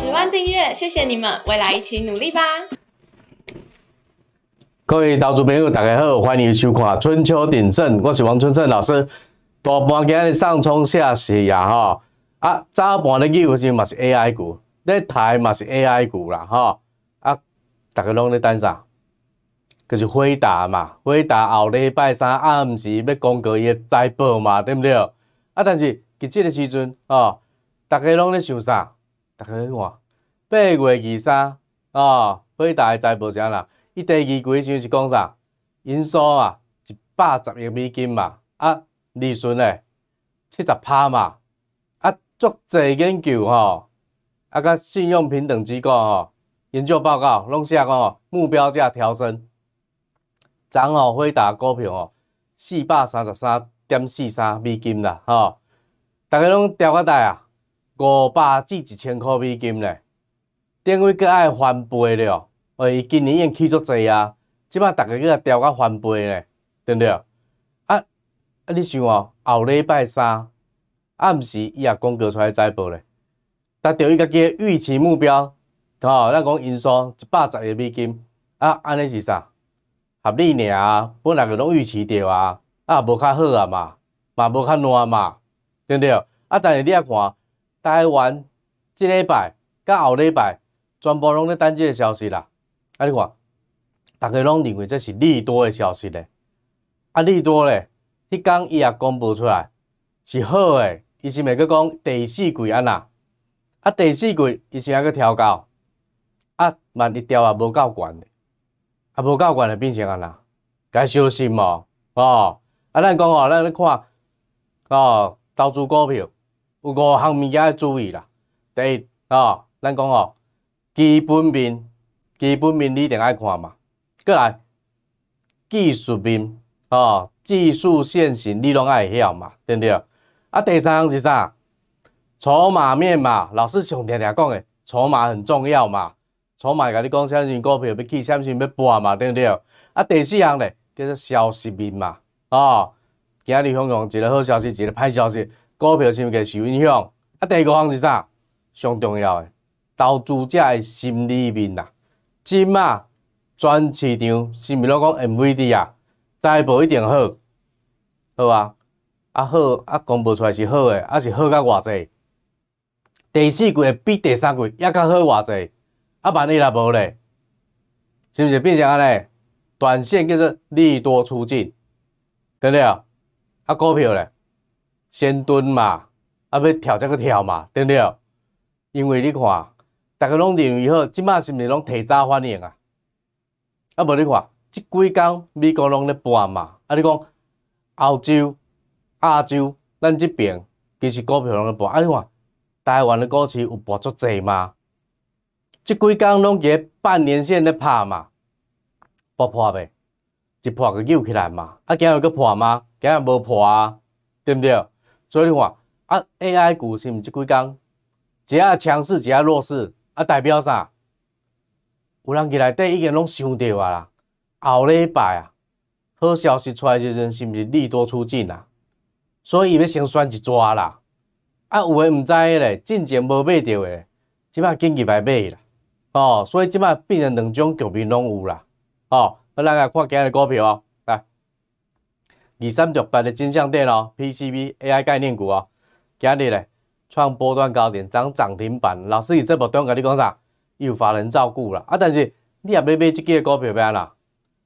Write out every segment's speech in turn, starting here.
十万订阅，谢谢你们！未来一起努力吧。各位投资朋友，大家好，欢迎收看《春秋鼎盛》，我是王春盛老师。大盘今日上冲下洗呀，吼！啊，早盘的起浮是嘛是 AI 股，那台嘛是 AI 股啦，吼！啊，大家拢在等啥？就是回答嘛，回答后礼拜三暗时要公告一个财报嘛，对不对？啊，但是节节的时阵哦，大家拢在想啥？大家来看，八月二三哦，北大的财报啥啦？伊第二季先是讲啥？营收啊，一百十亿美金嘛，啊，利润嘞七十趴嘛，啊，足济研究吼，啊，甲信用平等机构吼，研究报告弄下吼，目标价调升，涨好辉达股票哦，四百三十三点四三美金啦，吼，逐个拢调较大啊。五百至一千块美金咧，顶回佫爱翻倍了。欸，今年已经起足济啊，即摆逐家个也调甲翻倍咧。对不对？啊啊！你想哦，后礼拜三暗时伊也公告出来财报咧，达到伊己叫预期目标。哦，咱讲因商一百十个美金啊，安尼是啥？合理尔，本来个拢预期着啊，啊无较好啊嘛，嘛无较烂嘛，对不对？啊，但是你啊看。台湾即礼拜甲后礼拜，全部拢咧等即个消息啦。啊，你看，逐个拢认为这是利多的消息咧。啊，利多咧，迄天伊也公布出来是好诶。伊是是个讲第四季安那？啊，第四季伊是阿个调高？啊，万一调也无够悬，啊，无够悬就变成安那？该小心哦，哦，啊，咱讲哦，咱咧看哦，投资股票。有五项物件要注意啦。第一，哦，咱讲哦，基本面，基本面你定爱看嘛。过来，技术面，哦，技术线型你拢爱会晓嘛，对不对？啊，第三项是啥？筹码面嘛，老师上天天讲的，筹码很重要嘛。筹码甲你讲，相信股票要起，相信要搬嘛，对不对？啊，第四项咧，叫做消息面嘛，哦，今日香港一个好消息，一个歹消息。股票是是计受影响？啊，第二个方是啥？上重要诶，投资者诶心理面啦。即啊，全市场是毋是拢讲 MVD 啊？财无一定好，好啊？啊好啊，公布出来是好诶，啊是好甲偌济？第四季比第三季抑较好偌济？啊万一若无咧，是毋是变成安尼？短线叫做利多出尽，对不对啊？啊股票咧？先蹲嘛，啊，要跳则去跳嘛，对不对？因为你看，大家拢认为好，即摆是毋是拢提早反应啊？啊，无你看，即几工美国拢咧播嘛，啊，你讲澳洲、亚洲，咱即边其实股票拢咧播，啊，你看台湾的股市有播足济吗？即几工拢喺半年线咧拍嘛，不破袂，一破就救起来嘛，啊，今日佫破吗？今日无破啊，对毋对？所以你看啊，AI 股是毋？即几工，一下强势，一下弱势，啊，代表啥？有人伫来底已经拢想到啊啦。后礼拜啊，好消息出来，阵是毋是利多出尽啊？所以伊要先选一抓啦。啊，有诶毋知咧，进前无买着诶，即摆紧急来买啦。哦，所以即摆变成两种局面拢有啦。哦，咱来看今日股票哦。二三六八的金相电哦，PCB AI 概念股哦，今日咧创波段高点，涨涨停板。老师以这波段甲你讲啥？有法人照顾啦。啊，但是你也要买这只股票安啦？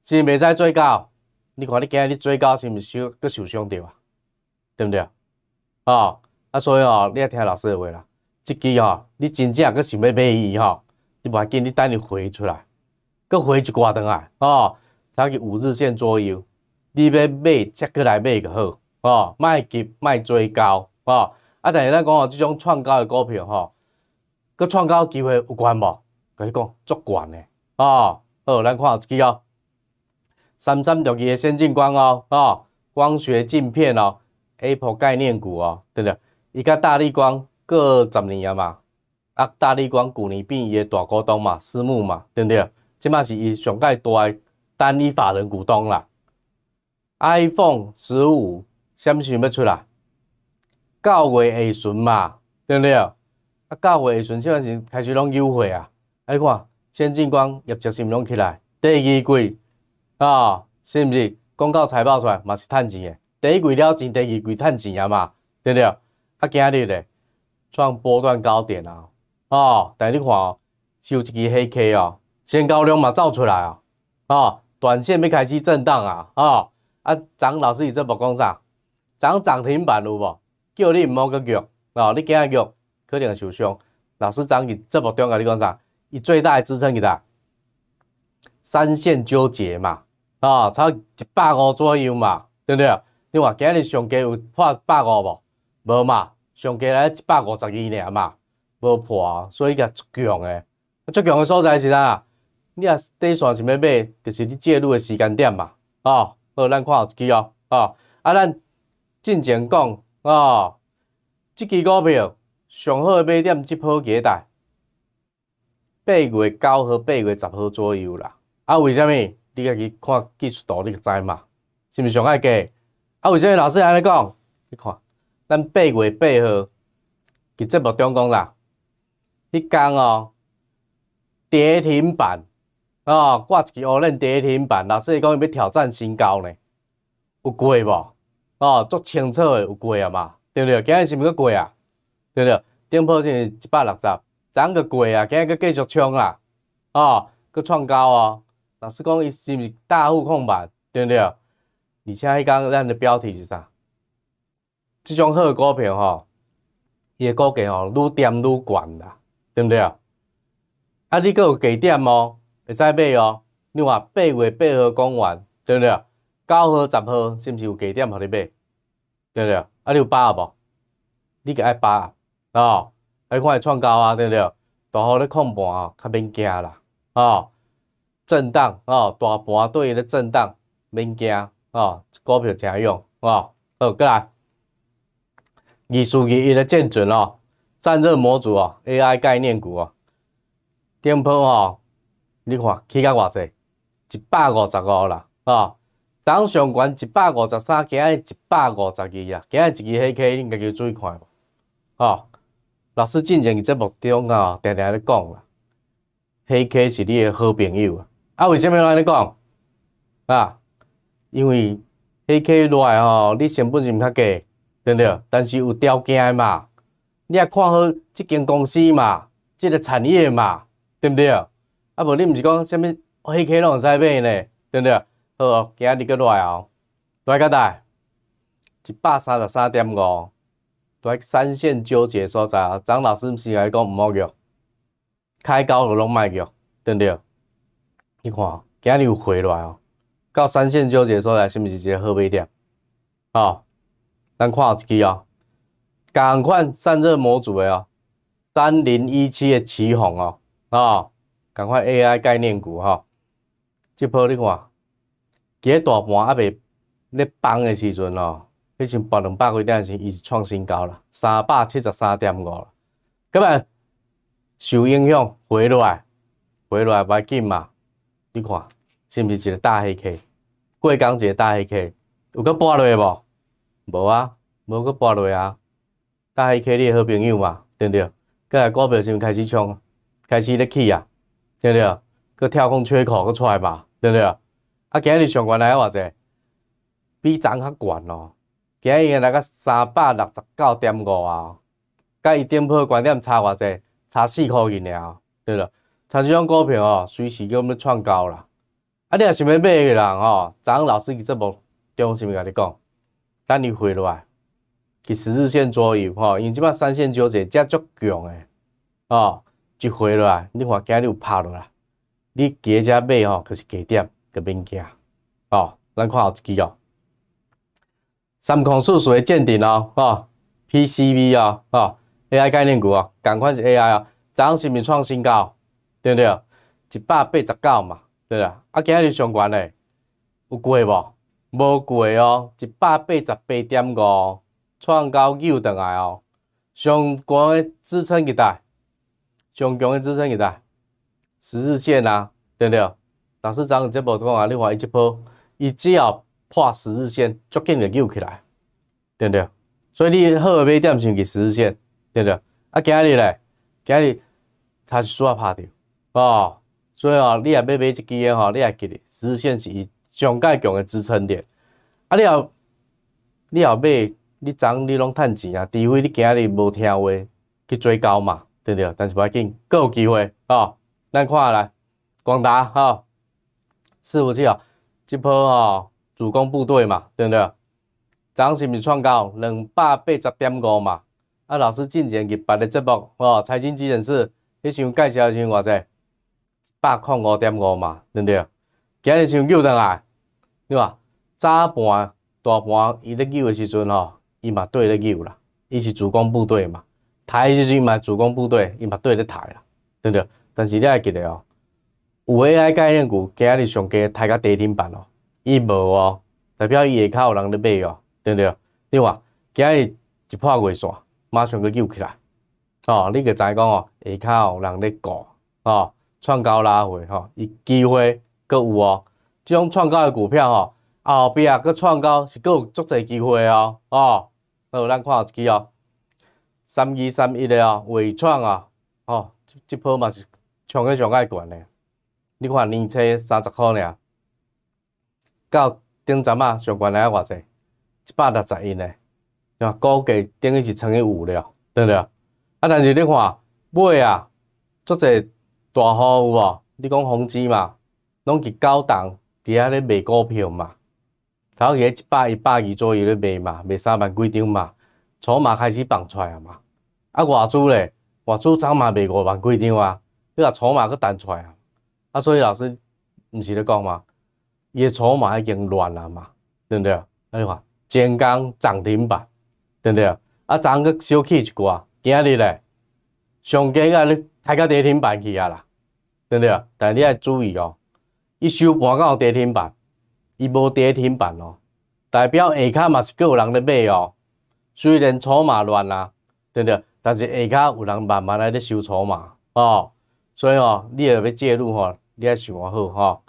是未使追高？你看你今日你追高是受，搁受伤着啊？对毋对？哦，啊，所以哦，你要听老师的话啦。即支哦，你真正搁想要买伊哦，你无要紧，你等你回出来，搁回一挂转来哦，早起五日线左右。你要买，才过来买就好，吼，卖急卖追高，吼，啊！但是咱讲哦，即种创高的股票，吼，佮创高机会有关无？甲你讲足悬的，哦。好，咱看一号机三三六二的先进光哦，吼，光学镜片哦，Apple 概念股哦，对不对？伊甲大力光，过十年啊嘛，啊，大力光年变伊的大股东嘛，私募嘛，对不对？即马是伊上个大单一法人股东啦。iPhone 十五，什么时候要出来？九月下旬嘛，对不对？啊，九月下旬即款是开始拢优惠啊。啊，你看，先进光业绩是唔拢起来，第二季啊，是毋是？广告财报出来嘛是趁钱诶，第一季了钱，第二季趁钱啊嘛，对不对？啊，今日咧创波段高点啊，哦，但你看哦，有一支黑 K 哦，先高量嘛走出来啊，哦，短线要开始震荡啊，哦。啊！张老师伊节目讲啥？涨涨停板有无？叫你毋好去叫，哦。你今仔叫可能受伤。老师张伊这目中甲你讲啥？伊最大诶支撑是啥？三线纠结嘛，哦，差一百五左右嘛，对不对？你话今日上家有破百五无？无嘛，上家来一百五十二尔嘛，无破，所以甲出强诶。出强诶所在是啥？你啊底线想要买，就是你介入诶时间点嘛，哦。好，咱看后一支哦，吼，啊，咱进前讲哦，即支股票上好买点即好期待，八月九号、八月十号左右啦。啊，为什么？你家己看技术图你就知嘛，是毋是上爱价。啊，为什么老师安尼讲？你看，咱八月八号，伫节目中讲啦，迄天哦，跌停板。啊，挂一支欧润跌停板，老师讲伊要挑战新高呢？有过无？哦，足清楚诶，有过啊嘛，对不对？今日是毋是过啊？对不对？顶铺是一百六十，昨个过啊，今日佫继续冲啊，哦，佫创高哦。老师讲伊是毋是大户控盘，对不对？而且迄天咱的标题是啥？即种火股票吼，伊诶股价吼愈跌愈悬啦，对不对啊？你佫有几点哦？会使买哦，你话八月八号公园对不对？九号、十号是毋是有加点互你买？对不对？啊，你有把握无？你个爱把握哦，啊，你看会创高啊，对不对？大号咧控盘哦，较免惊啦，哦，震荡哦，大盘对咧震荡，免惊哦，股票正用哦，好，过来，二四二一咧见准哦，散热模组哦，AI 概念股哦，巅峰哦。你看起价偌济？一百五十五啦，啊！涨上悬一百五十三，行去一百五十二啊！行去一支黑 K，你家己有注意看无？吼！老师进前伫节目中啊，定定咧讲，啦，黑 K 是你诶好朋友啊。啊，为虾米安尼讲？啊，因为黑 K 来吼，你成本是毋较低，对不对？但是有条件嘛，你也看好即间公司嘛，即个产业嘛，对不对？啊，无你毋是讲啥物黑客拢会使买呢？对不对？好哦，今仔日佫落来哦，落来几大？一百三十三点五，落来三线纠结所在啊。张老师毋是来讲毋好入，开高就拢卖入，对不对？你看，今仔日有回来哦，到三线纠结所在，是毋是一个好买点？哦，咱看一支哦，赶快散热模组诶哦，三零一七的旗红哦，啊。赶快 AI 概念股吼，即波你看，解大盘还未咧崩诶时阵哦，时阵破两百几点钱，伊就创新高了，三百七十三点五了。搿边受影响回落来，回落来勿要紧嘛。你看是毋是一个大黑客？过江一个大黑客，有佮跌落无？无啊，无佮跌落啊！大黑客你好朋友嘛，对不对？过来股票是毋开始冲，开始咧起啊！对不对？佮跳空缺口佮出来嘛，对不对？啊，今日上悬来偌济，比昨个较悬咯。今日伊个来个三百六十九点五啊，佮伊顶部观点差偌济？差四块银了，对不对？像这种股票哦，随时叫你创高啦。啊，你若想要买个人哦，昨个老师伊节目中心是咪甲你讲？等你回落，来，去十日线左右吼，因即摆三线交右只足强诶，哦。一回落来，你看今日有拍落来，你加只买吼，可是加点个物件哦。咱看后一支哦，三矿四属诶，鉴定哦，PCV 哦，哦，AI 概念股哦，赶快是 AI 哦，昏是毋是创新高，对不对？一百八十九嘛，对啦。啊，今日上悬诶，有贵无？无贵哦，一百八十八点五，创高又倒来哦。上悬的支撑一带。上强诶支撑是啊，十日线啊，对不对？但是咱只步讲啊，你看伊即波，伊只要破十日线，足紧就救起来，对不对？所以你好买点是去十日线，对不对？啊，今日咧，今日它是煞拍着，哦，所以哦，你也要买一支诶吼，你也记得十日线是伊上强强诶支撑点。啊，你若你要买，你昨你拢趁钱啊，除非你今日无听话去做高嘛。对对，但是不要紧，各有机会哦。咱看下来，光大吼，是五七哦，一波哦，主攻部队嘛，对不对？昨昏是毋是创高两百八十点五嘛？啊，老师进前入别的节目哦，财经资讯是，你想介绍的阵偌济，一百零五点五嘛，对不对？今日想救上来，对吧？早盘、大盘，伊咧救的时阵吼，伊嘛对咧救啦，伊是主攻部队嘛。台就是嘛，主攻部队伊嘛对咧台啦，对不对？但是你要记咧哦，有 AI 概念股今日上家抬到跌停板哦，伊无哦，代表伊下骹有人咧买哦，对不对？另外今日一破月线，马上佫救起来，哦，你佮知讲哦，下骹有人咧顾哦，创高拉回哈，伊机会佫有哦，即种创高的股票哦，后壁佫创高是佫有足侪机会哦，哦，好，咱看一支哦。三二三一的啊，伟创啊，哦，即即波嘛是诶上爱悬的。你看年初三十块尔，到顶阵啊，上悬来啊，偌济一百六十一呢，啊，估计价等于就乘以五了，对不对？啊，但是你看买啊，足侪大户有无？你讲红姐嘛，拢是高档伫遐咧卖股票嘛，头起一百一百二左右咧卖嘛，卖三万几张嘛。筹码开始放出来嘛，啊，外资咧，外资早嘛卖五万几张啊，你啊筹码佫弹出来，啊，啊，所以老师，毋是咧讲嘛，伊诶筹码已经乱啊嘛，对毋对？啊，你看，前天涨停板，对毋对？啊，昨个收起一寡，今日咧，上加个咧开到跌停板去啊啦，对毋对？但你爱注意哦，伊收盘到跌停板，伊无跌停板哦，代表下骹嘛是有人咧买哦。虽然筹码乱啊，对不对？但是下骹有人慢慢来咧收筹码哦，所以哦，你也要介入哦。你也想好吼，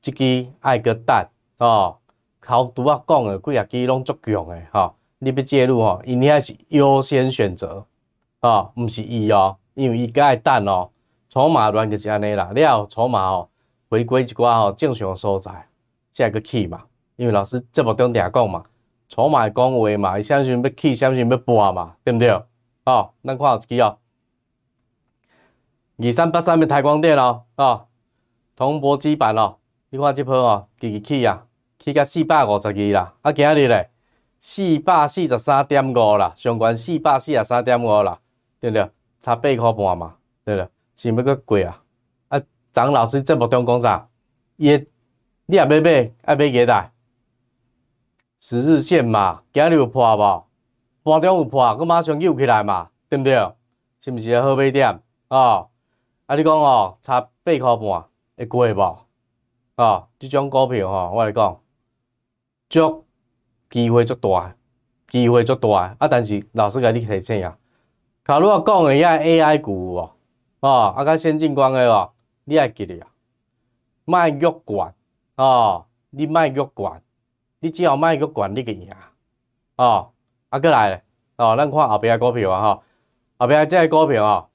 即支爱个蛋哦，头拄啊讲的几啊支拢足强的吼。你要介入哦，因遐是优先选择哦，毋是伊哦，因为伊个爱蛋哦，筹码乱就是安尼啦。你有筹码哦，回归一寡哦正常所在，会个起嘛，因为老师节目中定讲嘛。坐嘛讲话嘛，伊相信时要起，相信时要搬嘛，对毋对？哦，咱看有一支吼，二三八三的台光电哦，哦，通博纸板哦，你看即波哦，直直起啊，起到四百五十二啦，啊，今日咧四百四十三点五啦，上悬四百四十三点五啦，对毋对？差八箍半嘛，对是毋要佫贵啊？啊，张老师节目中讲啥？诶，你也买买，爱买几台？十日线嘛，今日有破无？半中有破，佫马上又起来嘛，对不对？是毋是啊？好买点哦！啊，你讲哦，差八块半会过无？哦，即种股票哦，我来讲，足机会足大，机会足大。啊，但是老师甲你提醒啊，头拄话讲个，遐 AI 股哦，哦，啊，甲先进关个哦，你爱记咧啊，卖越管哦，你卖越管，你只要卖个管理个赢哦。啊，过来咧哦，咱看后壁个股票啊哈。后即个股票吼，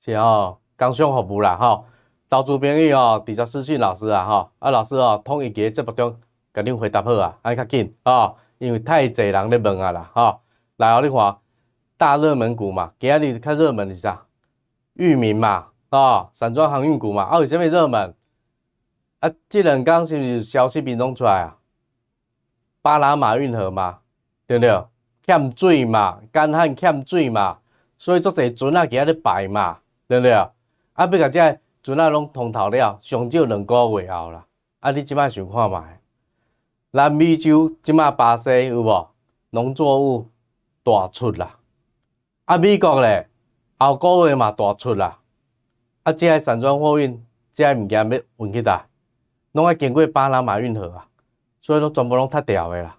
是哦，工商服务啦吼，投资朋友哦，直接私信老师啊吼，啊，老师哦，统一咧节目中，甲你回答好啊，安较紧吼，因为太济人咧问啊啦吼，来，我你看大热门股嘛，今日较热门是啥？域名嘛哦，散装航运股嘛。啊，有啥物热门？啊，即两天是毋是消息面拢出来啊？巴拿马运河嘛，对不对？欠水嘛，干旱欠水嘛，所以作侪船啊，起啊咧摆嘛，对不对？啊，要甲这船啊，拢通透了，上少两个月后啦。啊，你即摆想看卖？南美洲即摆巴西有无？农作物大出啦。啊，美国咧，后个月嘛大出啦。啊，即个散装货运，即个物件要运去倒？拢爱经过巴拿马运河啊。所以说全部拢塌掉的啦，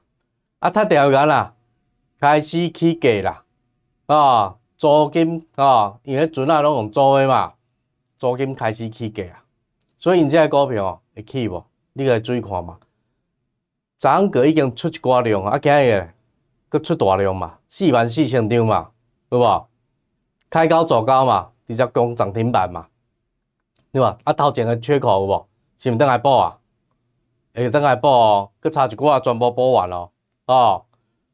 啊塌掉的啦，开始起价啦，啊租金啊，因为船啊拢用租的嘛，租金开始起价啊，所以因即个股票会起无？你注意看嘛，昨个已经出一寡量，啊今日，佫出大量嘛，四万四千张嘛，有无？开高做高嘛，直接攻涨停板嘛，对吧？啊头前个缺口有无？是是等来补啊？倒当补哦，佫差一仔全部补完咯，哦，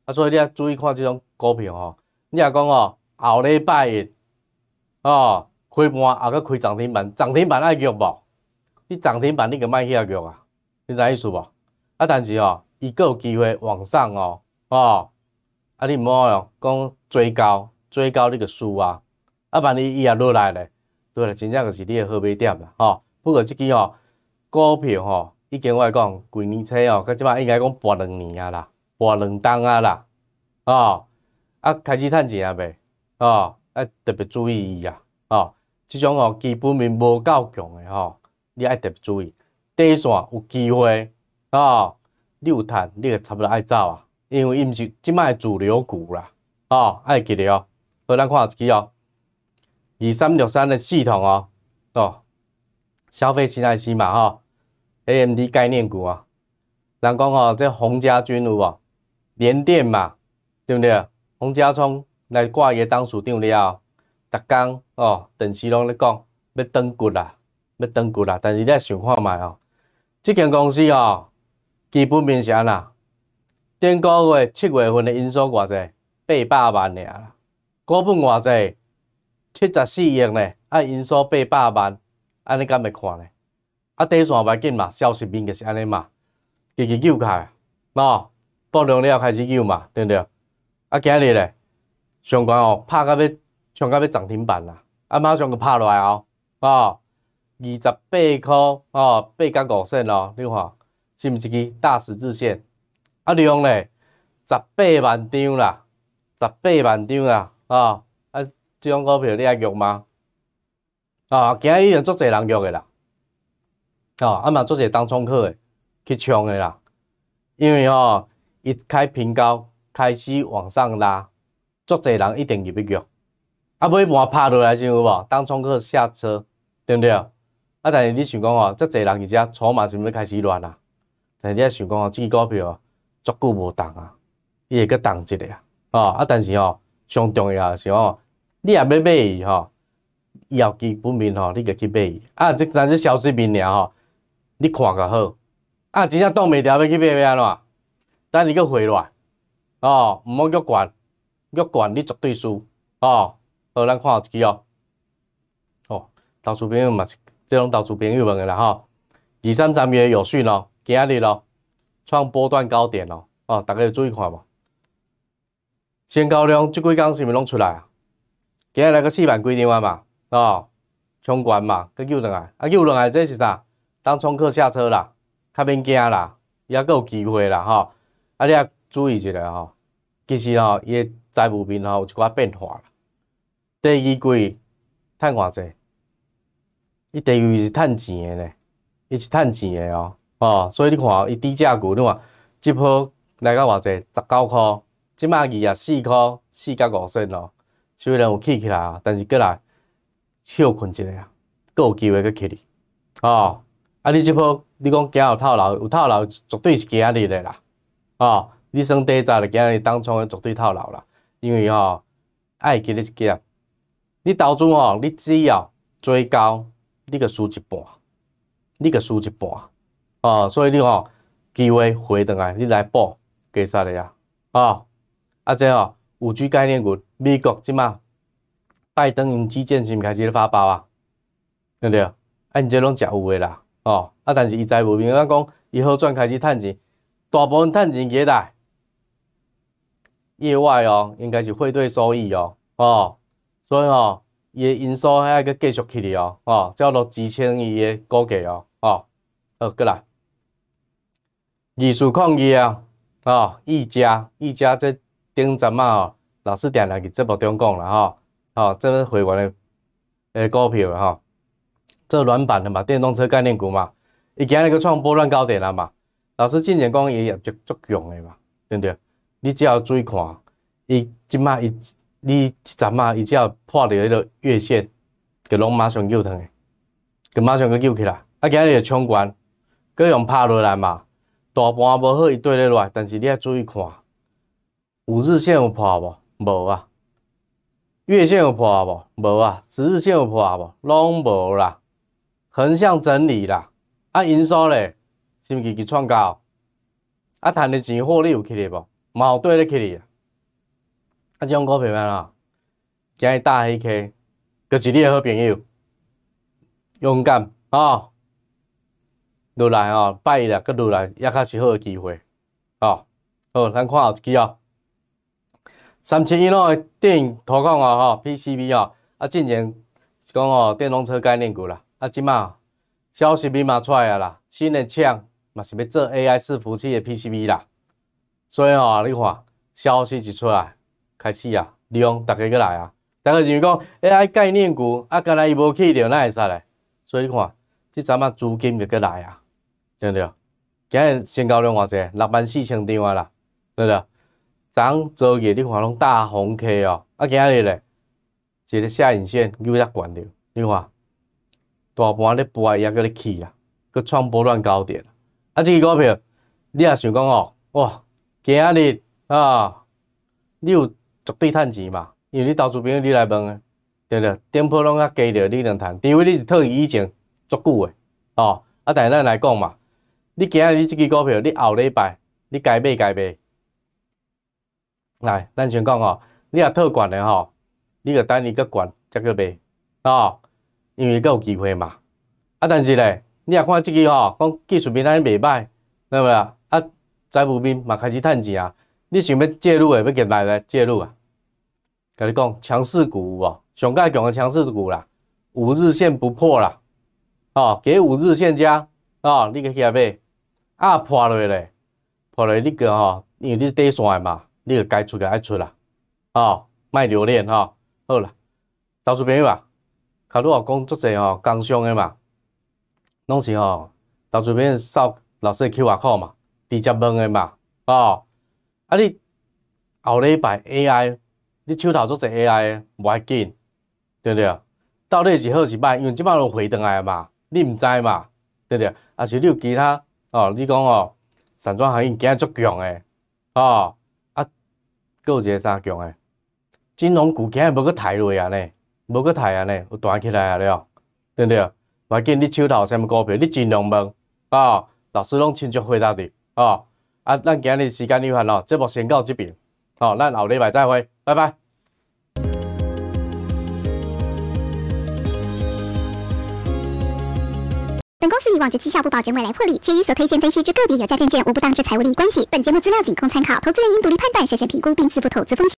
啊，所以你啊注意看即种股票哦。你若讲哦，后礼拜一，哦，开盘啊，佮开涨停板，涨停板爱叫无？你涨停板你佮卖遐叫啊？你知影意思无？啊，但是哦，伊佮有机会往上哦，哦，啊，你毋哦讲追高，追高你佮输啊。啊，万一伊啊落来咧，落来真正就是你个好买点啦，吼，不过即支哦，股票哦。已经我讲，几年车哦，佮即摆应该讲跋两年啊啦，跋两冬啊啦，哦，啊开始趁钱啊袂，哦，啊特别注意伊啊，哦，即种哦基本面无够强诶吼，你爱特别注意。短线有机会，哦，有趁，你也差不多爱走啊，因为伊毋是即摆主流股啦，哦，爱记了。好，咱看一支哦，二三六三诶系统哦，哦，消费先来先嘛，吼。A.M.D 概念股啊，人讲哦。这洪家军有无？联电嘛，对不对？洪家聪来挂一个董事长了，逐工哦，邓时拢咧讲要登股啦，要登股啦。但是你啊想看卖哦，即间公司哦，基本面是安怎顶个月七月份的营收偌济？八百万尔啦，股本偌济？七十四亿咧，啊，营收八百万，安尼敢袂看咧。啊，短线快紧嘛，消息面就是安尼嘛，直极救来喏，爆量了开始救嘛，对不对？啊，今日咧，上悬哦，拍到要上到要涨停板啦，啊，马上就拍落来哦，哦，二十八块哦，八角五线哦，你看，是毋一支大十字线？啊，量咧十八万张啦，十八万张啦，啊，啊，即种股票你爱用吗？啊，今日足侪人用诶啦。吼，啊嘛做者当冲客诶，去冲诶啦。因为哦，一开平高开始往上拉，足侪人一定入去叫，啊，尾盘拍落来先有无？当冲客下车，对不对？啊，但是你想讲吼，足侪人而且筹码是毋是开始乱啊？但是你啊想讲即支股票足久无动啊，伊会阁动一下啊。吼，啊，但是哦，上重要是哦，你也要买伊吼，伊啊基本面吼，你著去买伊。啊，即但是消息面尔吼。你看较好，啊，真正挡袂牢，要去卖安怎？等你去回来，哦，毋好倔悬，倔悬你绝对输，哦，好，咱看后一支哦，哦，投资朋友嘛是，即拢投资朋友问个啦吼，二三产诶有序咯，今日咯创波段高点咯，哦，大家要注意看无，成交量即几工是毋是拢出来啊？今日来个四万几张嘛，哦，冲悬嘛，去救落来，啊，救落来，这是啥？当乘客下车啦，较免惊啦，也搁有机会啦吼。啊，你啊注意一下吼。其实吼，伊诶财务面吼有一寡变化啦。第二季趁偌济？伊第二季是趁钱诶咧，伊是趁钱诶哦。哦，所以你看，伊低价股，你看，即波来到偌济？十九箍，即卖二啊四箍，四角五升咯。虽然有起起来啊，但是过来休困一下啊，有机会搁起哩，哦。啊！你即波，你讲今有套牢，有套牢绝对是今日的啦。哦，你算第早的今日当中诶绝对套牢啦，因为哦，爱记哩一句啊，你投资吼，你只要追高，你个输一半，你个输一半。哦，所以你哦，机会回转来，你来补加塞的呀。哦，啊这哦，五 G 概念股，美国即嘛，拜登用基建毋开始咧发包啊，对不对？啊，哎，这拢食有诶啦。哦，啊，但是伊在无明啊讲伊好转开始趁钱，大部分趁钱起来，意外哦，应该是汇兑收益哦，哦，所以哦，伊因素还个继续去哩哦，哦，照落几千亿诶股价哦，哦，好过来，二术杠二啊，哦，一家一家即顶阵嘛，老师定来去节目中讲了哈，哦，这个会员的诶股票哈。这软板的嘛，电动车概念股嘛，伊今日个创波乱高点了嘛，老师之前讲伊也足足强的嘛，对不对？你只要注意看，伊即卖伊，你即阵啊，伊只要破到迄个月线，就拢马上救腾的，就马上佫救起来。啊，今日个冲关佫用拍落来嘛，大盘无好伊缀咧落，来，但是你要注意看，五日线有破无？无啊。月线有破无？无啊。十日线有破无？拢无啦。横向整理啦，啊营收咧是毋是去创高，啊赚的钱获利有起咧无？冇对咧，起咧？啊，张哥朋友啦，今日大黑 K，佫是你嘅好朋友，勇敢哦，入来哦，拜一啦，佫入来，也较是好嘅机会，哦，好，咱看后一支哦，三千元咯，电影投控哦，吼 p c b 哦，啊，进前讲哦，电动车概念股啦，啊，今嘛消息咪嘛出来啊啦，新的厂嘛是要做 AI 伺服器的 PCB 啦，所以哦，你看消息一出来，开始啊量逐个个来啊，逐个就是讲 AI 概念股，啊，刚才伊无去着，奈会使咧？所以你看，即阵啊资金就个来啊，对不对？今日成交量偌济，六万四千张啊啦，对不对？昨昨日你看拢大红 K 哦，啊，今日咧？一个下影线又要悬着，你看，大盘咧盘也叫咧起啊，佮创波乱高点啊。啊，这支股票你也想讲哦，哇，今日啊，你有绝对趁钱嘛？因为你投资朋友你来问诶，对不对？点破拢较低着，你能趁，除非你是套以前足久诶，哦。啊，但是咱来讲嘛，你今日你这支股票，你后礼拜你该买该买来，咱先讲哦，你也套悬诶吼。你著等伊个悬才去卖，哦，因为佫有机会嘛。啊，但是咧，你也看即支吼，讲技术面安尼袂歹，对袂啦？啊，财务面嘛开始趁钱啊。你想要介入诶，要几来来介入啊？甲你讲强势股有无？上加强诶强势股啦，五日线不破啦，哦，给五日线加，哦，你去遐买，啊，破落咧，破了，你个吼，因为你是短线嘛，你个该出个爱出啦，哦，卖留恋吼。好啦，投资朋友啊，甲如我讲足济吼，工商的嘛，拢是吼投资朋友扫老师去外靠嘛，直接问的嘛，哦，啊你后礼拜 AI，你手头足济 AI，无要紧，对不对？到底是好是歹，因为即摆拢回转来嘛，你毋知嘛，对不对？啊是你有其他哦，你讲哦，散装行业仔足强的，哦，啊，搁有一个啥强的？金融股今日无去抬落啊呢，无去抬啊呢，有弹起来啊了，对不对？莫紧，你手头什么股票，你尽量问啊，老师拢亲自回答你啊。啊，咱今日时间有限咯，节目先到这边哦，咱后礼拜再会，拜拜。本公司以往之绩效不保准，未来获利，且述所推荐分析之个别有价证券无不当之财务利益关系。本节目资料仅供参考，投资人应独立判断，审慎评估并自负投资风险。